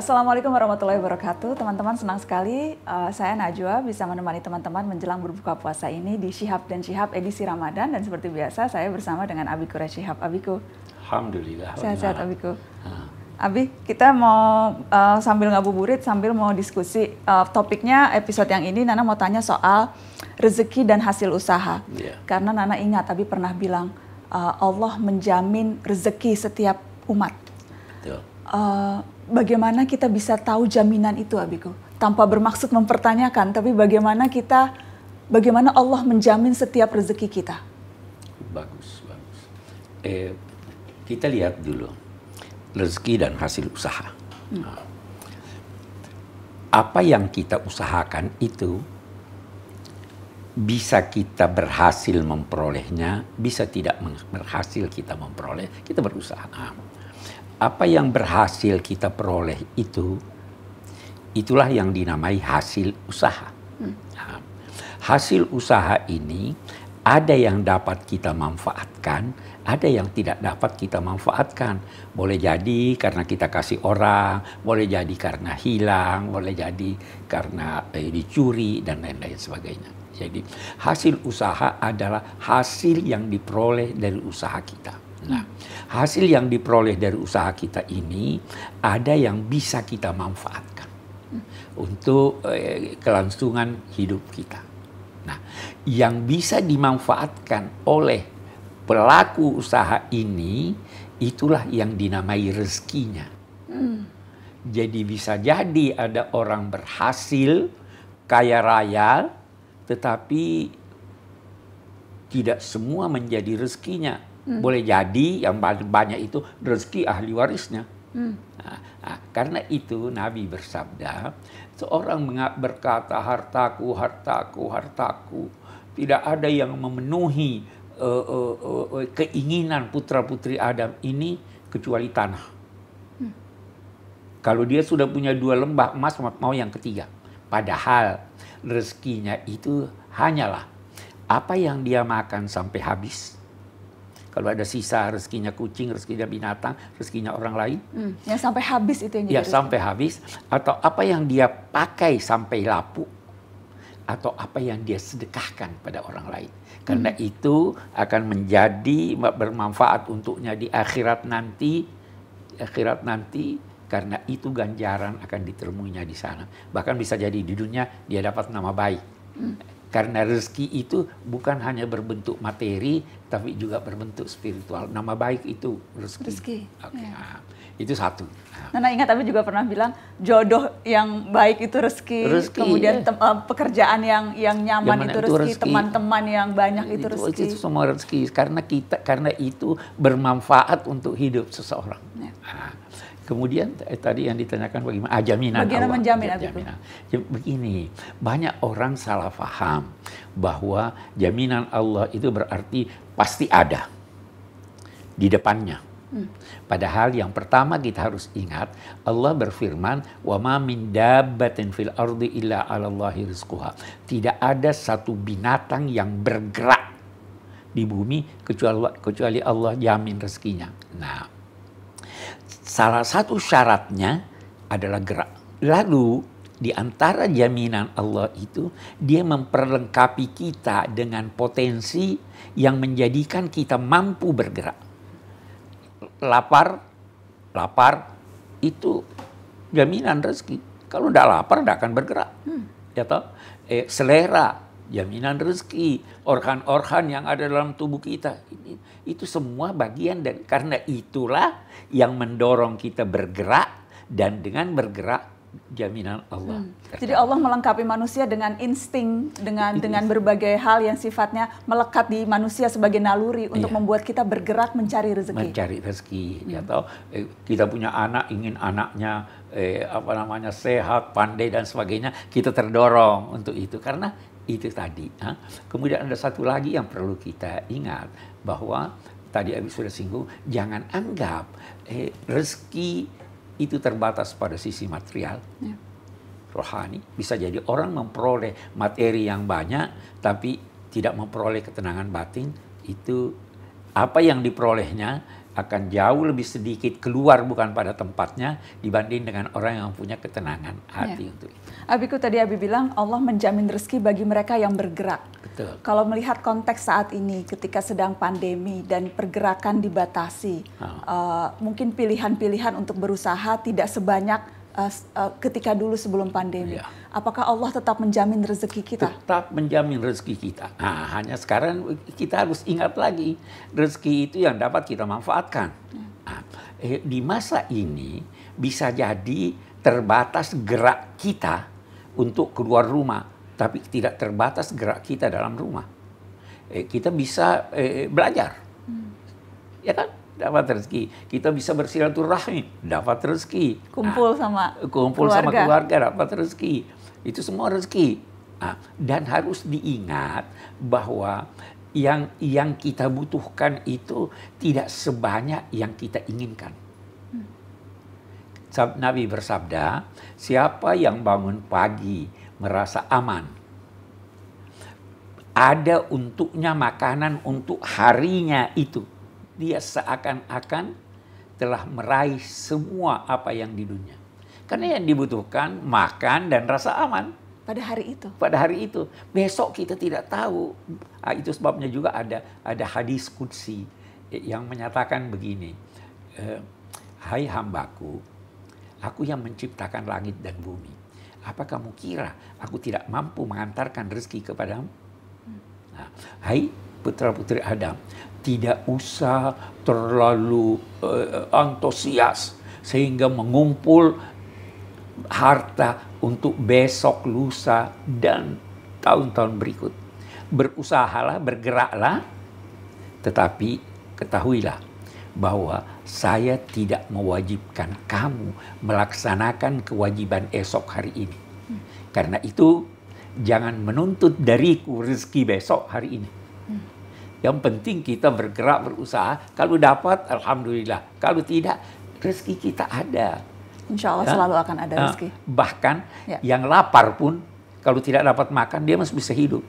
Assalamualaikum warahmatullahi wabarakatuh. Teman-teman senang sekali uh, saya Najwa bisa menemani teman-teman menjelang berbuka puasa ini di Shihab dan Shihab edisi Ramadan dan seperti biasa saya bersama dengan Abi Abiku Shihab. Abiku. Alhamdulillah. Sehat-sehat Abiku. Ha. Ah. Abi, kita mau uh, sambil ngabuburit sambil mau diskusi uh, topiknya episode yang ini Nana mau tanya soal rezeki dan hasil usaha. Yeah. Karena Nana ingat Abi pernah bilang uh, Allah menjamin rezeki setiap umat. Betul. Uh, bagaimana kita bisa tahu jaminan itu Abiku? Tanpa bermaksud mempertanyakan, tapi bagaimana kita, bagaimana Allah menjamin setiap rezeki kita? Bagus, bagus. Eh, kita lihat dulu rezeki dan hasil usaha. Hmm. Ah. Apa yang kita usahakan itu bisa kita berhasil memperolehnya, bisa tidak berhasil kita memperoleh, kita berusaha apa yang berhasil kita peroleh itu, itulah yang dinamai hasil usaha. Hmm. Nah, hasil usaha ini ada yang dapat kita manfaatkan, ada yang tidak dapat kita manfaatkan. Boleh jadi karena kita kasih orang, boleh jadi karena hilang, boleh jadi karena eh, dicuri dan lain-lain sebagainya. Jadi hasil usaha adalah hasil yang diperoleh dari usaha kita. Nah, hasil yang diperoleh dari usaha kita ini ada yang bisa kita manfaatkan untuk eh, kelangsungan hidup kita. Nah, yang bisa dimanfaatkan oleh pelaku usaha ini itulah yang dinamai rezekinya. Hmm. Jadi bisa jadi ada orang berhasil kaya raya tetapi tidak semua menjadi rezekinya Hmm. Boleh jadi yang banyak itu rezeki ahli warisnya. Hmm. Nah, nah, karena itu Nabi bersabda, seorang berkata hartaku, hartaku, hartaku, tidak ada yang memenuhi uh, uh, uh, keinginan putra putri Adam ini kecuali tanah. Hmm. Kalau dia sudah punya dua lembah emas, mau yang ketiga. Padahal rezekinya itu hanyalah apa yang dia makan sampai habis kalau ada sisa rezekinya kucing, rezekinya binatang, rezekinya orang lain. Hmm. Ya sampai habis itu yang Ya dirusakan. sampai habis. Atau apa yang dia pakai sampai lapuk. Atau apa yang dia sedekahkan pada orang lain. Karena hmm. itu akan menjadi bermanfaat untuknya di akhirat nanti. Akhirat nanti karena itu ganjaran akan ditemuinya di sana. Bahkan bisa jadi di dunia dia dapat nama baik. Hmm. Karena rezeki itu bukan hanya berbentuk materi, tapi juga berbentuk spiritual. Nama baik itu rezeki. Rezeki. Okay. Ya. Ah, itu satu. nah ingat tapi juga pernah bilang jodoh yang baik itu rezeki, rezeki kemudian ya. uh, pekerjaan yang yang nyaman itu rezeki, teman-teman yang banyak itu, itu rezeki. Itu semua rezeki karena kita karena itu bermanfaat untuk hidup seseorang. Ya. Nah Kemudian eh, tadi yang ditanyakan bagaimana? Ah, jaminan Bagaimana Allah. menjamin ya, jaminan. Ya, begini, banyak orang salah faham bahwa jaminan Allah itu berarti pasti ada di depannya. Hmm. Padahal yang pertama kita harus ingat Allah berfirman wa ma min dabbatin fil ardi illa 'ala Allahi rizquha. Tidak ada satu binatang yang bergerak di bumi kecuali kecuali Allah jamin rezekinya. Nah, Salah satu syaratnya adalah gerak. Lalu di antara jaminan Allah itu dia memperlengkapi kita dengan potensi yang menjadikan kita mampu bergerak. Lapar, lapar itu jaminan rezeki. Kalau tidak lapar tidak akan bergerak. Hmm. Ya toh? Eh, selera jaminan rezeki, organ-organ yang ada dalam tubuh kita. ini Itu semua bagian dan karena itulah yang mendorong kita bergerak dan dengan bergerak jaminan Allah. Hmm. Jadi Allah melengkapi manusia dengan insting, dengan dengan berbagai hal yang sifatnya melekat di manusia sebagai naluri untuk iya. membuat kita bergerak mencari rezeki. Mencari rezeki, hmm. ya eh, kita punya anak ingin anaknya eh, apa namanya sehat, pandai dan sebagainya, kita terdorong untuk itu karena itu tadi. Kemudian ada satu lagi yang perlu kita ingat bahwa tadi Abi sudah singgung, jangan anggap eh, rezeki itu terbatas pada sisi material. Ya. Rohani bisa jadi orang memperoleh materi yang banyak tapi tidak memperoleh ketenangan batin itu apa yang diperolehnya akan jauh lebih sedikit keluar bukan pada tempatnya dibanding dengan orang yang punya ketenangan hati ya. untuk itu. Abiku tadi Abi bilang Allah menjamin rezeki bagi mereka yang bergerak. Betul. Kalau melihat konteks saat ini ketika sedang pandemi dan pergerakan dibatasi, uh, mungkin pilihan-pilihan untuk berusaha tidak sebanyak Uh, uh, ketika dulu sebelum pandemi. Ya. Apakah Allah tetap menjamin rezeki kita? Tetap menjamin rezeki kita. Nah, hanya sekarang kita harus ingat lagi rezeki itu yang dapat kita manfaatkan. Hmm. Nah, eh, di masa ini bisa jadi terbatas gerak kita untuk keluar rumah, tapi tidak terbatas gerak kita dalam rumah. Eh, kita bisa eh, belajar, hmm. ya kan? dapat rezeki. Kita bisa bersilaturahmi, dapat rezeki. Kumpul ah, sama kumpul keluarga. sama keluarga dapat rezeki. Itu semua rezeki. Nah, dan harus diingat bahwa yang yang kita butuhkan itu tidak sebanyak yang kita inginkan. Nabi bersabda, siapa yang bangun pagi merasa aman, ada untuknya makanan untuk harinya itu dia seakan-akan telah meraih semua apa yang di dunia. Karena yang dibutuhkan makan dan rasa aman. Pada hari itu. Pada hari itu. Besok kita tidak tahu. Ah, itu sebabnya juga ada ada hadis kudsi yang menyatakan begini. Eh, hai hambaku, aku yang menciptakan langit dan bumi. Apa kamu kira aku tidak mampu mengantarkan rezeki kepadamu? Hmm. Nah, hai putra-putri Adam, tidak usah terlalu uh, antusias sehingga mengumpul harta untuk besok, lusa, dan tahun-tahun berikut. Berusahalah, bergeraklah, tetapi ketahuilah bahwa saya tidak mewajibkan kamu melaksanakan kewajiban esok hari ini. Karena itu, jangan menuntut dariku rezeki besok hari ini. Yang penting kita bergerak, berusaha. Kalau dapat, alhamdulillah. Kalau tidak, rezeki kita ada. Insya Allah ya? selalu akan ada ah, rezeki. Bahkan ya. yang lapar pun, kalau tidak dapat makan, dia masih bisa hidup.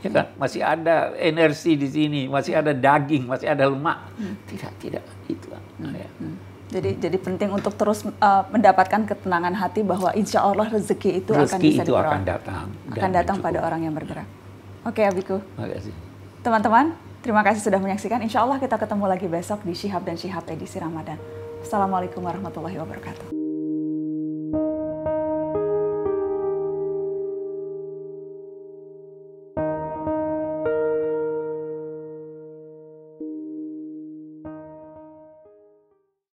Ya kan? Ya. Masih ada energi di sini, masih ada daging, masih ada lemak. Hmm. Tidak, tidak. Itu. Hmm. Ya. Hmm. Jadi jadi penting untuk terus uh, mendapatkan ketenangan hati bahwa insya Allah rezeki itu rezeki akan bisa itu akan datang. Akan datang pada orang yang bergerak. Oke okay, Abiku. Terima Teman-teman, terima kasih sudah menyaksikan. Insya Allah kita ketemu lagi besok di Shihab dan Shihab edisi Ramadan. Assalamualaikum warahmatullahi wabarakatuh.